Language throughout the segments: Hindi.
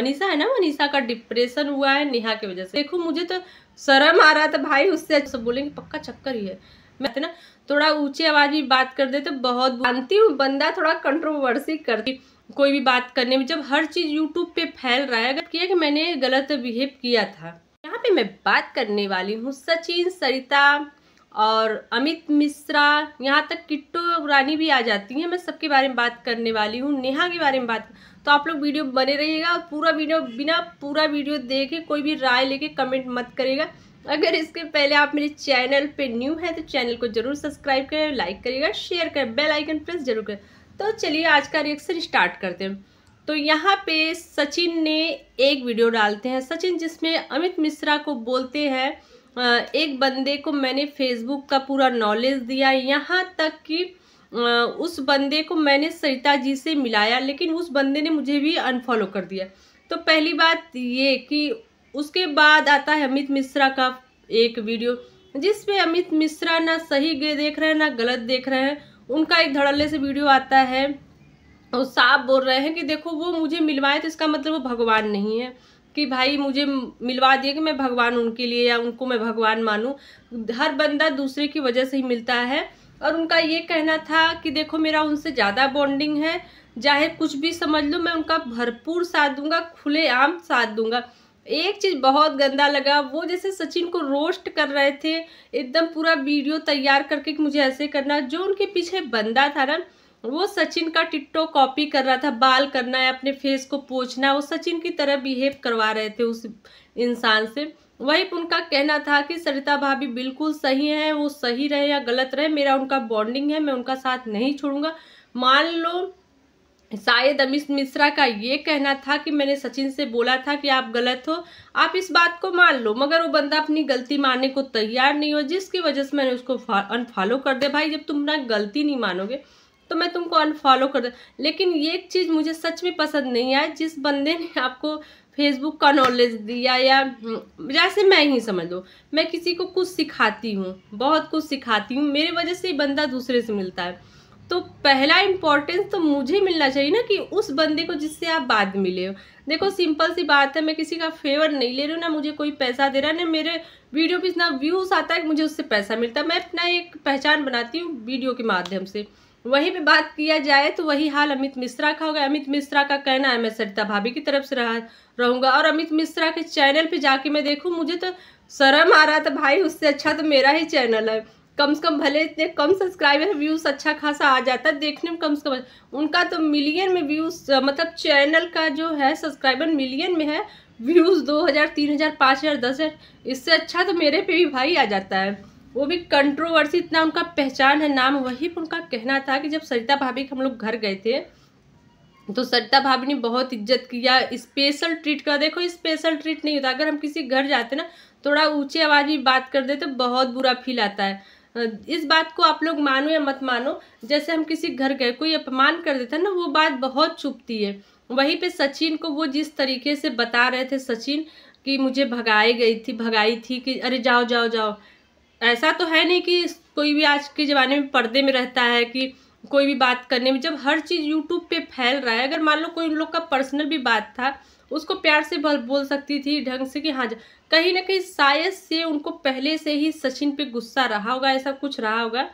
मनीषा है ना मनीषा का डिप्रेशन हुआ है नेहा की वजह से देखो मुझे तो शर्म आ रहा था भाई उससे सब बोलेंगे पक्का चक्कर ही है मैं ना थोड़ा ऊंची आवाज में बात कर दे तो बहुत जानती हूँ बंदा थोड़ा कंट्रोवर्सी करती कोई भी बात करने में जब हर चीज यूट्यूब पे फैल रहा है अगर किया कि मैंने गलत बिहेव किया था यहाँ पे मैं बात करने वाली हूँ सचिन सरिता और अमित मिश्रा यहाँ तक किट्टो रानी भी आ जाती हैं मैं सबके बारे में बात करने वाली हूँ नेहा के बारे में बात तो आप लोग वीडियो बने रहिएगा और पूरा वीडियो बिना पूरा वीडियो देखे कोई भी राय लेके कमेंट मत करेगा अगर इसके पहले आप मेरे चैनल पे न्यू हैं तो चैनल को जरूर सब्सक्राइब करें लाइक करिएगा शेयर करें बेल आइकन प्रेस जरूर करें तो चलिए आज का रिएक्शन स्टार्ट करते हैं तो यहाँ पे सचिन ने एक वीडियो डालते हैं सचिन जिसमें अमित मिश्रा को बोलते हैं एक बंदे को मैंने फेसबुक का पूरा नॉलेज दिया यहाँ तक कि उस बंदे को मैंने सरिता जी से मिलाया लेकिन उस बंदे ने मुझे भी अनफॉलो कर दिया तो पहली बात ये कि उसके बाद आता है अमित मिश्रा का एक वीडियो जिसमें अमित मिश्रा ना सही देख रहे हैं ना गलत देख रहे हैं उनका एक धड़ल्ले से वीडियो आता है और साफ बोल रहे हैं कि देखो वो मुझे मिलवाए तो इसका मतलब वो भगवान नहीं है कि भाई मुझे मिलवा दिए कि मैं भगवान उनके लिए या उनको मैं भगवान मानूँ हर बंदा दूसरे की वजह से ही मिलता है और उनका ये कहना था कि देखो मेरा उनसे ज़्यादा बॉन्डिंग है चाहे कुछ भी समझ लो मैं उनका भरपूर साथ दूंगा खुलेआम साथ दूंगा एक चीज़ बहुत गंदा लगा वो जैसे सचिन को रोस्ट कर रहे थे एकदम पूरा वीडियो तैयार करके कि मुझे ऐसे करना जो उनके पीछे बंदा था ना वो सचिन का टिकटो कॉपी कर रहा था बाल करना है अपने फेस को पोछना है वो सचिन की तरह बिहेव करवा रहे थे उस इंसान से वही उनका कहना था कि सरिता भाभी बिल्कुल सही है वो सही रहे या गलत रहे मेरा उनका बॉन्डिंग है मैं उनका साथ नहीं छोड़ूंगा मान लो शायद अमित मिश्रा का ये कहना था कि मैंने सचिन से बोला था कि आप गलत हो आप इस बात को मान लो मगर वो बंदा अपनी गलती मानने को तैयार नहीं हो जिसकी वजह से मैंने उसको अनफॉलो कर दिया भाई जब तुम ना गलती नहीं मानोगे तो मैं तुमको अनफॉलो कर लेकिन ये एक चीज़ मुझे सच में पसंद नहीं आई जिस बंदे ने आपको फेसबुक का नॉलेज दिया या हम्म, जैसे मैं ही समझ लो मैं किसी को कुछ सिखाती हूँ बहुत कुछ सिखाती हूँ मेरी वजह से बंदा दूसरे से मिलता है तो पहला इम्पोर्टेंस तो मुझे मिलना चाहिए ना कि उस बंदे को जिससे आप बाद मिले हो देखो सिंपल सी बात है मैं किसी का फेवर नहीं ले रही हूँ ना मुझे कोई पैसा दे रहा है ना मेरे वीडियो पे इतना व्यूज़ आता है कि मुझे उससे पैसा मिलता है मैं अपना एक पहचान बनाती हूँ वीडियो के माध्यम से वहीं पे बात किया जाए तो वही हाल अमित मिश्रा का होगा अमित मिश्रा का कहना है मैं सरिता भाभी की तरफ से रहा रहूँगा और अमित मिश्रा के चैनल पे जाके मैं देखूँ मुझे तो शर्म आ रहा था भाई उससे अच्छा तो मेरा ही चैनल है कम से कम भले इतने कम सब्सक्राइबर व्यूज़ अच्छा खासा आ जाता है देखने में कम से कम उनका तो मिलियन में व्यूज़ मतलब चैनल का जो है सब्सक्राइबर मिलियन में है व्यूज़ दो हज़ार तीन हज़ार पाँच हज़ार दस हज़ार इससे अच्छा तो मेरे पे भी भाई आ जाता है वो भी कंट्रोवर्सी इतना उनका पहचान है नाम वही पर उनका कहना था कि जब सरिता भाभी हम लोग घर गए थे तो सरिता भाभी ने बहुत इज्जत किया स्पेशल ट्रीट कर देखो स्पेशल ट्रीट नहीं होता अगर हम किसी घर जाते ना थोड़ा ऊँची आवाज़ में बात कर दे तो बहुत बुरा फील आता है इस बात को आप लोग मानो या मत मानो जैसे हम किसी घर गए कोई अपमान कर देता है ना वो बात बहुत चुपती है वहीं पे सचिन को वो जिस तरीके से बता रहे थे सचिन कि मुझे भगाई गई थी भगाई थी कि अरे जाओ जाओ जाओ ऐसा तो है नहीं कि कोई भी आज के ज़माने में पर्दे में रहता है कि कोई भी बात करने में जब हर चीज़ यूट्यूब पे फैल रहा है अगर मान लो कोई उन लोग का पर्सनल भी बात था उसको प्यार से बोल सकती थी ढंग से कि हाँ कहीं ना कहीं शायद से उनको पहले से ही सचिन पे गुस्सा रहा होगा ऐसा कुछ रहा होगा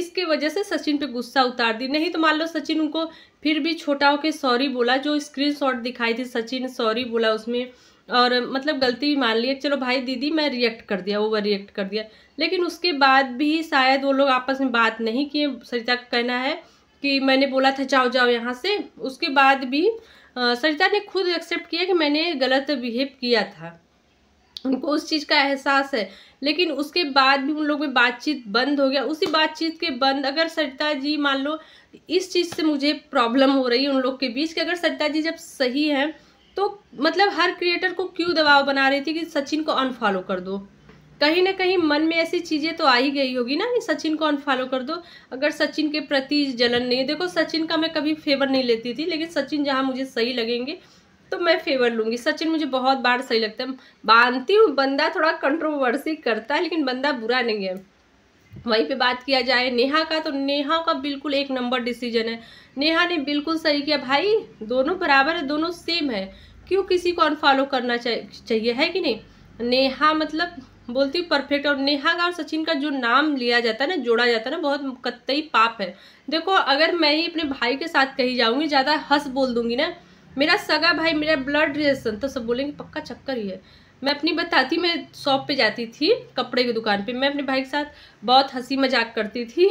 इसके वजह से सचिन पे गुस्सा उतार दी नहीं तो मान लो सचिन उनको फिर भी छोटा होकर सॉरी बोला जो स्क्रीन दिखाई थी सचिन सॉरी बोला उसमें और मतलब गलती भी मान लिया चलो भाई दीदी मैं रिएक्ट कर दिया ओवर रिएक्ट कर दिया लेकिन उसके बाद भी शायद वो लोग आपस में बात नहीं किए सरिता का कहना है कि मैंने बोला था जाओ जाओ यहाँ से उसके बाद भी सरिता ने खुद एक्सेप्ट किया कि मैंने गलत बिहेव किया था उनको उस चीज़ का एहसास है लेकिन उसके बाद भी उन लोग में बातचीत बंद हो गया उसी बातचीत के बंद अगर सरिता जी मान लो इस चीज़ से मुझे प्रॉब्लम हो रही है उन लोग के बीच कि अगर सरिता जी जब सही हैं तो मतलब हर क्रिएटर को क्यों दबाव बना रही थी कि सचिन को अनफॉलो कर दो कहीं ना कहीं मन में ऐसी चीज़ें तो आ ही गई होगी ना कि सचिन को अनफॉलो कर दो अगर सचिन के प्रति जलन नहीं देखो सचिन का मैं कभी फेवर नहीं लेती थी लेकिन सचिन जहाँ मुझे सही लगेंगे तो मैं फेवर लूँगी सचिन मुझे बहुत बार सही लगता है मानती हूँ बंदा थोड़ा कंट्रोवर्सी करता है लेकिन बंदा बुरा नहीं है वहीं पे बात किया जाए नेहा का तो नेहा का बिल्कुल एक नंबर डिसीजन है नेहा ने बिल्कुल सही किया भाई दोनों बराबर है दोनों सेम है क्यों किसी को अनफॉलो करना चाहिए है कि नहीं नेहा मतलब बोलती परफेक्ट और नेहा का और सचिन का जो नाम लिया जाता है ना जोड़ा जाता है ना बहुत कत्तई पाप है देखो अगर मैं ही अपने भाई के साथ कही जाऊँगी ज़्यादा हंस बोल दूँगी ना मेरा सगा भाई मेरा ब्लड रिलेशन तो सब बोलेंगे पक्का चक्कर ही है मैं अपनी बताती मैं शॉप पे जाती थी कपड़े की दुकान पे मैं अपने भाई के साथ बहुत हंसी मजाक करती थी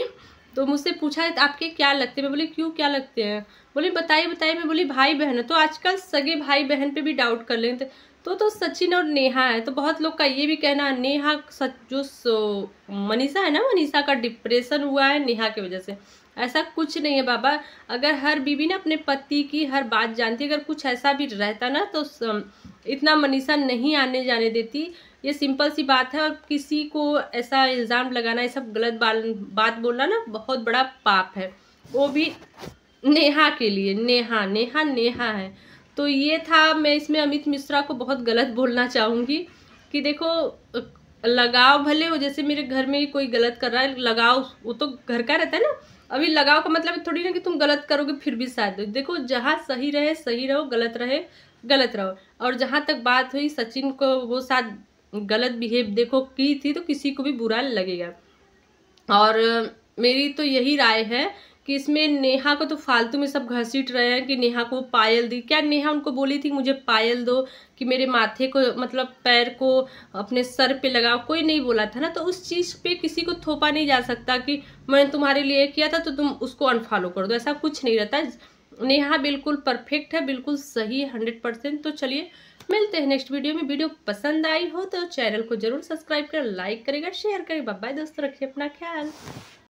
तो मुझसे पूछा आपके क्या लगते हैं मैं बोली क्यों क्या लगते हैं बोली बताइए बताइए मैं बोली भाई बहन है तो आजकल सगे भाई बहन पे भी डाउट कर लेते तो तो सचिन और नेहा है तो बहुत लोग का ये भी कहना नेहा सच जो मनीषा है ना मनीषा का डिप्रेशन हुआ है नेहा की वजह से ऐसा कुछ नहीं है बाबा अगर हर बीवी ना अपने पति की हर बात जानती अगर कुछ ऐसा भी रहता ना तो इतना मनीषा नहीं आने जाने देती ये सिंपल सी बात है और किसी को ऐसा इल्ज़ाम लगाना ये सब गलत बात बोलना ना बहुत बड़ा पाप है वो भी नेहा के लिए नेहा नेहा नेहा है तो ये था मैं इसमें अमित मिश्रा को बहुत गलत बोलना चाहूँगी कि देखो लगाव भले हो जैसे मेरे घर में कोई गलत कर रहा है लगाव वो तो घर का रहता है ना अभी लगाव का मतलब थोड़ी ना कि तुम गलत करोगे फिर भी साथ दो देखो जहाँ सही रहे सही रहो गलत रहे गलत रहो और जहाँ तक बात हुई सचिन को वो साथ गलत बिहेव देखो की थी तो किसी को भी बुरा लगेगा और मेरी तो यही राय है कि इसमें नेहा को तो फालतू में सब घसीट रहे हैं कि नेहा को पायल दी क्या नेहा उनको बोली थी मुझे पायल दो कि मेरे माथे को मतलब पैर को अपने सर पे लगाओ कोई नहीं बोला था ना तो उस चीज़ पे किसी को थोपा नहीं जा सकता कि मैंने तुम्हारे लिए किया था तो तुम उसको अनफॉलो कर दो ऐसा कुछ नहीं रहता नेहा बिल्कुल परफेक्ट है बिल्कुल सही है हंड्रेड परसेंट तो चलिए मिलते हैं नेक्स्ट वीडियो में वीडियो पसंद आई हो तो चैनल को जरूर सब्सक्राइब करें लाइक करेगा शेयर करें बाय दोस्तों रखिए अपना ख्याल